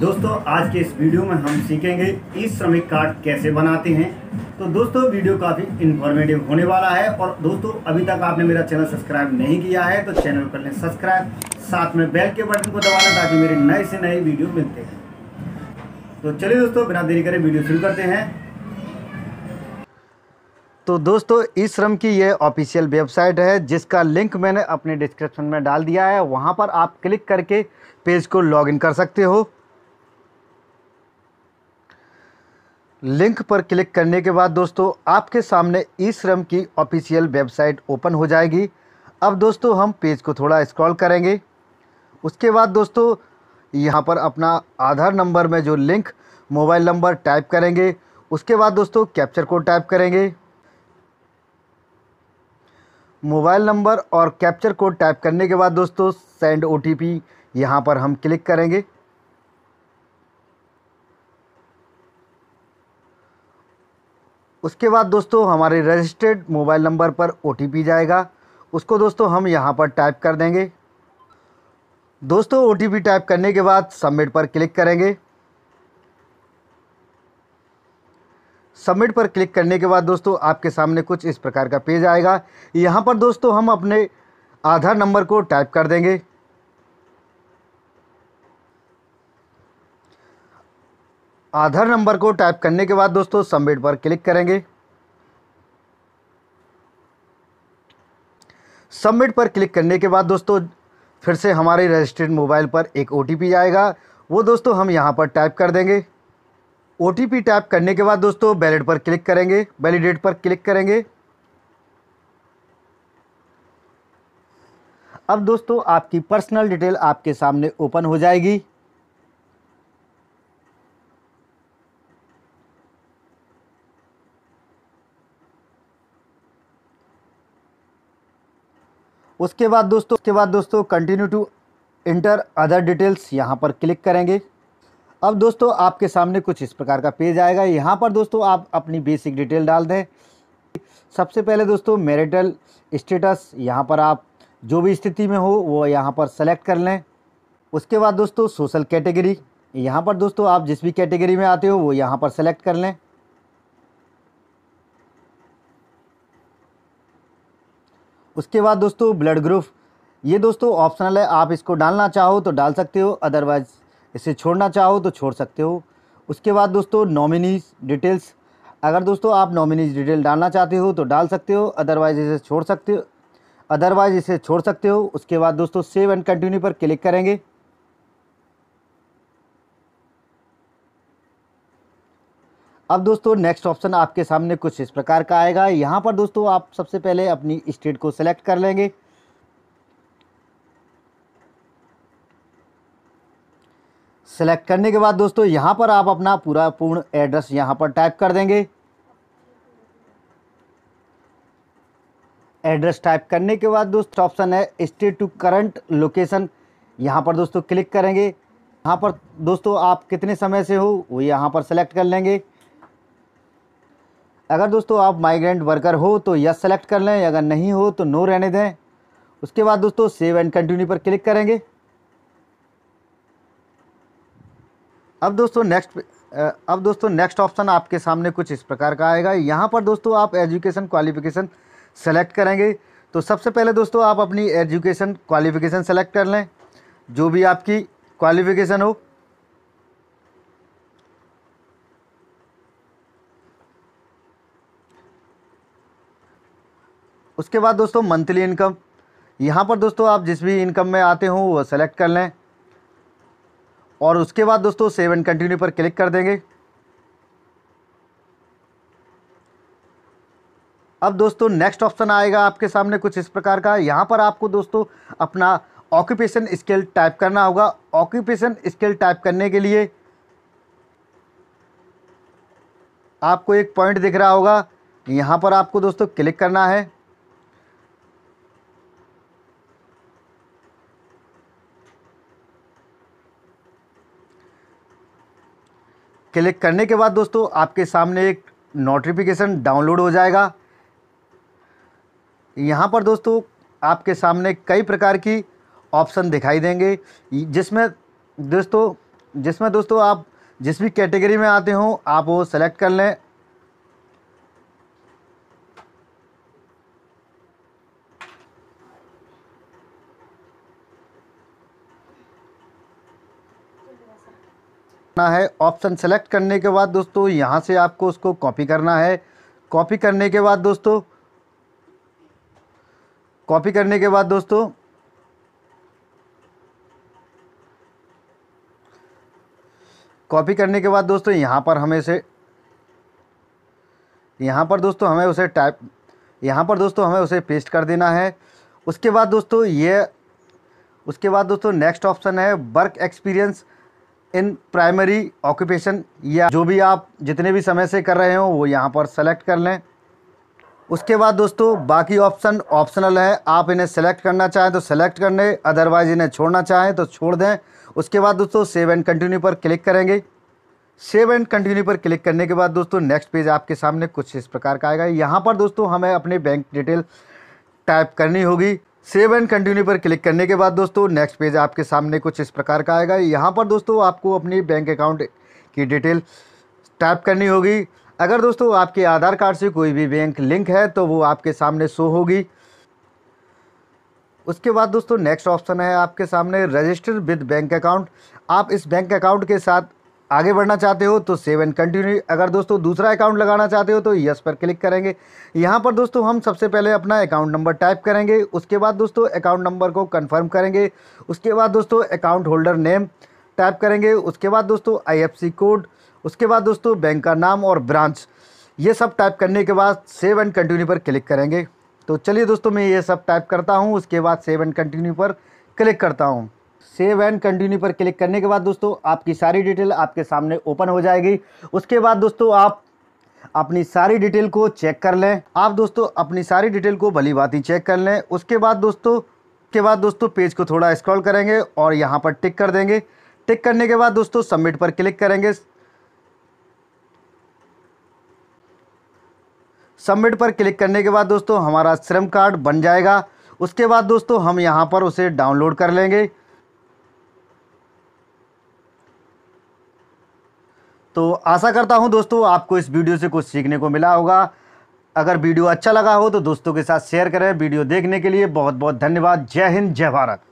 दोस्तों आज के इस वीडियो में हम सीखेंगे ई श्रमिक कार्ड कैसे बनाते हैं तो दोस्तों वीडियो काफ़ी इन्फॉर्मेटिव होने वाला है और दोस्तों अभी तक आपने मेरा चैनल सब्सक्राइब नहीं किया है तो चैनल कर लें सब्सक्राइब साथ में बेल के बटन को दबाना ताकि मेरे नए से नए वीडियो मिलते हैं तो चलिए दोस्तों बिना देरी करें वीडियो शुरू करते हैं तो दोस्तों ई श्रम की ये ऑफिशियल वेबसाइट है जिसका लिंक मैंने अपने डिस्क्रिप्शन में डाल दिया है वहाँ पर आप क्लिक करके पेज को लॉगिन कर सकते हो लिंक पर क्लिक करने के बाद दोस्तों आपके सामने ई श्रम की ऑफिशियल वेबसाइट ओपन हो जाएगी अब दोस्तों हम पेज को थोड़ा स्क्रॉल करेंगे उसके बाद दोस्तों यहाँ पर अपना आधार नंबर में जो लिंक मोबाइल नंबर टाइप करेंगे उसके बाद दोस्तों कैप्चर कोड टाइप करेंगे मोबाइल नंबर और कैप्चर कोड टाइप करने के बाद दोस्तों सेंड ओ टी यहाँ पर हम क्लिक करेंगे उसके बाद दोस्तों हमारे रजिस्टर्ड मोबाइल नंबर पर ओ जाएगा उसको दोस्तों हम यहाँ पर टाइप कर देंगे दोस्तों ओ टाइप करने के बाद सबमिट पर क्लिक करेंगे सबमिट पर क्लिक करने के बाद दोस्तों आपके सामने कुछ इस प्रकार का पेज आएगा यहाँ पर दोस्तों हम अपने आधार नंबर को टाइप कर देंगे आधार नंबर को टाइप करने के बाद दोस्तों सबमिट पर क्लिक करेंगे सबमिट पर क्लिक करने के बाद दोस्तों फिर से हमारे रजिस्टर्ड मोबाइल पर एक ओ आएगा वो दोस्तों हम यहाँ पर टाइप कर देंगे ओ टाइप करने के बाद दोस्तों वैलिड पर क्लिक करेंगे वैलिडेट पर क्लिक करेंगे अब दोस्तों आपकी पर्सनल डिटेल आपके सामने ओपन हो जाएगी उसके बाद दोस्तों उसके बाद दोस्तों continue to enter other details यहाँ पर क्लिक करेंगे अब दोस्तों आपके सामने कुछ इस प्रकार का पेज आएगा यहाँ पर दोस्तों आप अपनी बेसिक डिटेल डाल दें सबसे पहले दोस्तों मेरिटल स्टेटस यहाँ पर आप जो भी स्थिति में हो वो यहाँ पर सेलेक्ट कर लें उसके बाद दोस्तों सोशल कैटेगरी यहाँ पर दोस्तों आप जिस भी कैटेगरी में आते हो वो यहाँ पर सेलेक्ट कर लें उसके बाद दोस्तों ब्लड ग्रुप ये दोस्तों ऑप्शनल है आप इसको डालना चाहो तो डाल सकते हो अदरवाइज़ इसे छोड़ना चाहो तो छोड़ सकते हो उसके बाद दोस्तों नॉमिनीज डिटेल्स अगर दोस्तों आप नॉमिनीज डिटेल डालना चाहते हो तो डाल सकते हो अदरवाइज़ इसे छोड़ सकते हो अदरवाइज़ इसे छोड़ सकते हो उसके बाद दोस्तों सेव एंड कंटिन्यू पर क्लिक करेंगे अब दोस्तों नेक्स्ट ऑप्शन आपके सामने कुछ इस प्रकार का आएगा यहाँ पर दोस्तों आप सबसे पहले अपनी स्टेट को सिलेक्ट कर लेंगे सेलेक्ट करने के बाद दोस्तों यहाँ पर आप अपना पूरा पूर्ण एड्रेस यहाँ पर टाइप कर देंगे एड्रेस टाइप करने के बाद दोस्तों ऑप्शन है स्टेट टू करंट लोकेशन यहाँ पर दोस्तों क्लिक करेंगे यहाँ पर दोस्तों आप कितने समय से हो वो यहाँ पर सेलेक्ट कर लेंगे अगर दोस्तों आप माइग्रेंट वर्कर हो तो यस सेलेक्ट कर लें अगर नहीं हो तो नो रहने दें उसके बाद दोस्तों सेव एंड कंटिन्यू पर क्लिक करेंगे अब दोस्तों नेक्स्ट अब दोस्तों नेक्स्ट ऑप्शन आपके सामने कुछ इस प्रकार का आएगा यहाँ पर दोस्तों आप एजुकेशन क्वालिफिकेशन सेलेक्ट करेंगे तो सबसे पहले दोस्तों आप अपनी एजुकेशन क्वालिफिकेशन सेलेक्ट कर लें जो भी आपकी क्वालिफिकेशन हो उसके बाद दोस्तों मंथली इनकम यहाँ पर दोस्तों आप जिस भी इनकम में आते हो वो सेलेक्ट कर लें और उसके बाद दोस्तों सेव एंड कंटिन्यू पर क्लिक कर देंगे अब दोस्तों नेक्स्ट ऑप्शन आएगा आपके सामने कुछ इस प्रकार का यहाँ पर आपको दोस्तों अपना ऑक्यूपेशन स्किल टाइप करना होगा ऑक्यूपेशन स्किल टाइप करने के लिए आपको एक पॉइंट दिख रहा होगा यहाँ पर आपको दोस्तों क्लिक करना है क्लिक करने के बाद दोस्तों आपके सामने एक नोटिफिकेशन डाउनलोड हो जाएगा यहाँ पर दोस्तों आपके सामने कई प्रकार की ऑप्शन दिखाई देंगे जिसमें दोस्तों जिसमें दोस्तों आप जिस भी कैटेगरी में आते हो आप वो सेलेक्ट कर लें करना है ऑप्शन सेलेक्ट करने के बाद दोस्तों यहाँ से आपको उसको कॉपी करना है कॉपी करने के बाद दोस्तों कॉपी करने के बाद दोस्तों कॉपी करने के बाद दोस्तों यहाँ पर हमें से यहाँ पर दोस्तों हमें उसे टाइप यहाँ पर दोस्तों हमें उसे पेस्ट कर देना है उसके बाद दोस्तों ये उसके बाद दोस्तों नेक्स्ट ऑप्शन है work experience in primary occupation या जो भी आप जितने भी समय से कर रहे हो वो यहाँ पर सेलेक्ट कर लें उसके बाद दोस्तों बाकी ऑप्शन ऑप्शनल है आप इन्हें सेलेक्ट करना चाहें तो सेलेक्ट कर लें अदरवाइज़ इन्हें छोड़ना चाहें तो छोड़ दें उसके बाद दोस्तों सेव एंड कंटिन्यू पर क्लिक करेंगे सेव एंड कंटिन्यू पर क्लिक करने के बाद दोस्तों नेक्स्ट पेज आपके सामने कुछ इस प्रकार का आएगा यहाँ पर दोस्तों हमें अपने बैंक डिटेल टाइप करनी होगी सेव एंड कंटिन्यू पर क्लिक करने के बाद दोस्तों नेक्स्ट पेज आपके सामने कुछ इस प्रकार का आएगा यहाँ पर दोस्तों आपको अपनी बैंक अकाउंट की डिटेल टाइप करनी होगी अगर दोस्तों आपके आधार कार्ड से कोई भी बैंक लिंक है तो वो आपके सामने शो होगी उसके बाद दोस्तों नेक्स्ट ऑप्शन है आपके सामने रजिस्टर विद बैंक अकाउंट आप इस बैंक अकाउंट के साथ आगे बढ़ना चाहते हो तो सेव एंड कंटिन्यू अगर दोस्तों दूसरा अकाउंट लगाना चाहते हो तो यस पर क्लिक करेंगे यहाँ पर दोस्तों हम सबसे पहले अपना अकाउंट नंबर टाइप करेंगे उसके बाद दोस्तों अकाउंट नंबर को कंफर्म करेंगे उसके बाद दोस्तों अकाउंट होल्डर नेम टाइप करेंगे उसके बाद दोस्तों आई कोड उसके बाद दोस्तों बैंक का नाम और ब्रांच ये सब टाइप करने के बाद सेव एंड कंटिन्यू पर क्लिक करेंगे तो चलिए दोस्तों मैं ये सब टाइप करता हूँ उसके बाद सेव एंड कंटिन्यू पर क्लिक करता हूँ सेव एंड कंटिन्यू पर क्लिक करने के बाद दोस्तों आपकी सारी डिटेल आपके सामने ओपन हो जाएगी उसके बाद दोस्तों आप अपनी सारी डिटेल को चेक कर लें आप दोस्तों अपनी सारी डिटेल को भली भांति चेक कर लें उसके बाद दोस्तों के बाद दोस्तों पेज को थोड़ा स्क्रॉल करेंगे और यहाँ पर टिक कर देंगे टिक करने के बाद दोस्तों सबमिट पर क्लिक करेंगे सबमिट पर क्लिक करने के बाद दोस्तों हमारा श्रम कार्ड बन जाएगा उसके बाद दोस्तों हम यहाँ पर उसे डाउनलोड कर लेंगे तो आशा करता हूँ दोस्तों आपको इस वीडियो से कुछ सीखने को मिला होगा अगर वीडियो अच्छा लगा हो तो दोस्तों के साथ शेयर करें वीडियो देखने के लिए बहुत बहुत धन्यवाद जय हिंद जय भारत